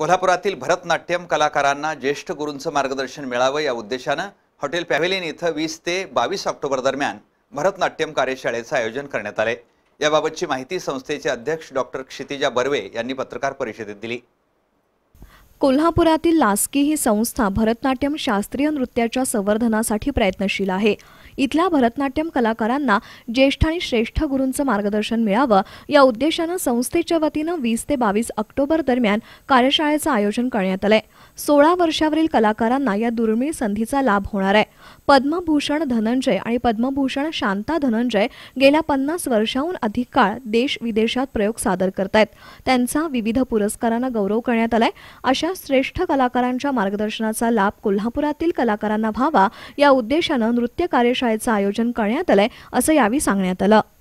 कोल्हापुरातील भरतनाट्यम कलाकारांना ज्येष्ठ गुरूंचं मार्गदर्शन मिळावं या उद्देशानं हॉटेल पॅव्हेलियन इथं वीस ते बावीस ऑक्टोबर दरम्यान भरतनाट्यम कार्यशाळेचं आयोजन करण्यात आले याबाबतची माहिती संस्थेचे अध्यक्ष डॉक्टर क्षितिजा बर्वे यांनी पत्रकार परिषदेत दिली कोल्हापुरातील लास्की ही संस्था भरतनाट्यम शास्त्रीय नृत्याच्या संवर्धनासाठी प्रयत्नशील आहे इथल्या भरतनाट्यम कलाकारांना ज्येष्ठ आणि श्रेष्ठ गुरूंचं मार्गदर्शन मिळावं या उद्देशानं संस्थेच्या वतीनं वीस ते बावीस ऑक्टोबर दरम्यान कार्यशाळेचं आयोजन करण्यात आलंय सोळा वर्षावरील कलाकारांना या दुर्मिळ संधीचा लाभ होणार आहे पद्मभूषण धनंजय आणि पद्मभूषण शांता धनंजय गेल्या पन्नास वर्षाहून अधिक काळ देश विदेशात प्रयोग सादर करतायत त्यांचा विविध पुरस्कारांना गौरव करण्यात आलाय अशा श्रेष्ठ कलाकारांच्या मार्गदर्शनाचा लाभ कोल्हापुरातील कलाकारांना व्हावा या उद्देशानं नृत्य कार्यशाळेचं आयोजन करण्यात आलंय असं यावेळी सांगण्यात आलं